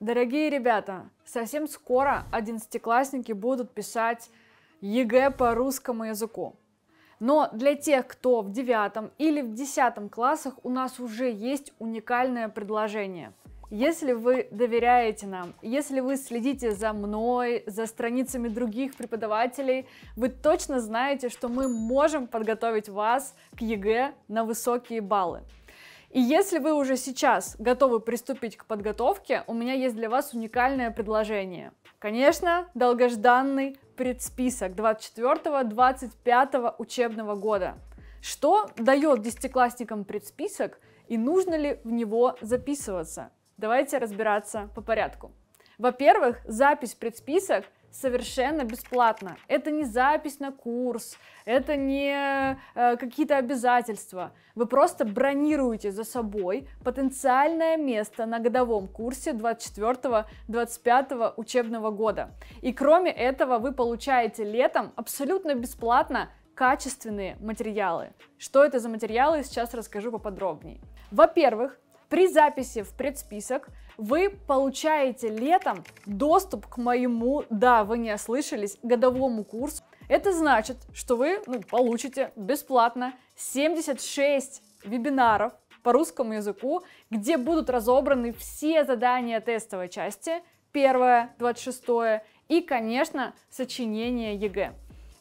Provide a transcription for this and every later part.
Дорогие ребята, совсем скоро одиннадцатиклассники будут писать ЕГЭ по русскому языку. Но для тех, кто в девятом или в десятом классах, у нас уже есть уникальное предложение. Если вы доверяете нам, если вы следите за мной, за страницами других преподавателей, вы точно знаете, что мы можем подготовить вас к ЕГЭ на высокие баллы. И если вы уже сейчас готовы приступить к подготовке, у меня есть для вас уникальное предложение. Конечно, долгожданный предсписок 24-25 учебного года. Что дает десятиклассникам предсписок и нужно ли в него записываться? Давайте разбираться по порядку. Во-первых, запись предсписок – совершенно бесплатно. Это не запись на курс, это не э, какие-то обязательства. Вы просто бронируете за собой потенциальное место на годовом курсе 24-25 учебного года. И кроме этого вы получаете летом абсолютно бесплатно качественные материалы. Что это за материалы, сейчас расскажу поподробнее. Во-первых, при записи в предсписок вы получаете летом доступ к моему, да, вы не ослышались, годовому курсу. Это значит, что вы ну, получите бесплатно 76 вебинаров по русскому языку, где будут разобраны все задания тестовой части, первое, 26 и, конечно, сочинение ЕГЭ.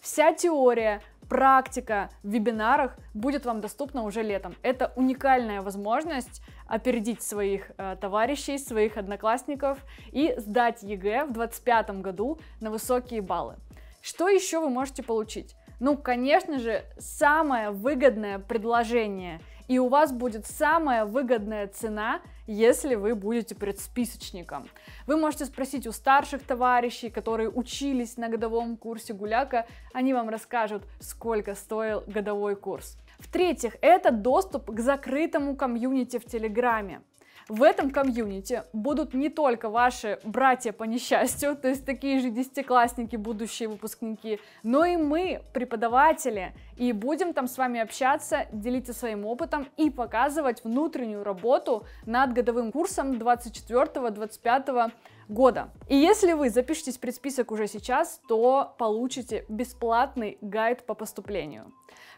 Вся теория, практика в вебинарах будет вам доступна уже летом. Это уникальная возможность опередить своих э, товарищей, своих одноклассников и сдать ЕГЭ в 2025 году на высокие баллы. Что еще вы можете получить? Ну, конечно же, самое выгодное предложение. И у вас будет самая выгодная цена если вы будете предсписочником. Вы можете спросить у старших товарищей, которые учились на годовом курсе гуляка, они вам расскажут, сколько стоил годовой курс. В-третьих, это доступ к закрытому комьюнити в Телеграме. В этом комьюнити будут не только ваши братья по несчастью, то есть такие же десятиклассники, будущие выпускники, но и мы, преподаватели, и будем там с вами общаться, делиться своим опытом и показывать внутреннюю работу над годовым курсом 24-25 года. И если вы запишетесь в предсписок уже сейчас, то получите бесплатный гайд по поступлению.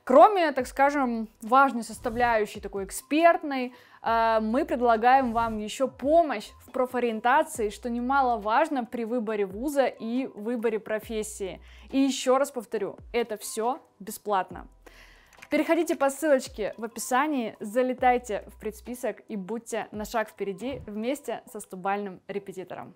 Кроме, так скажем, важной составляющей такой экспертной, э, мы предлагаем вам еще помощь в профориентации, что немаловажно при выборе вуза и выборе профессии. И еще раз повторю, это все бесплатно. Переходите по ссылочке в описании, залетайте в предсписок и будьте на шаг впереди вместе со стубальным репетитором.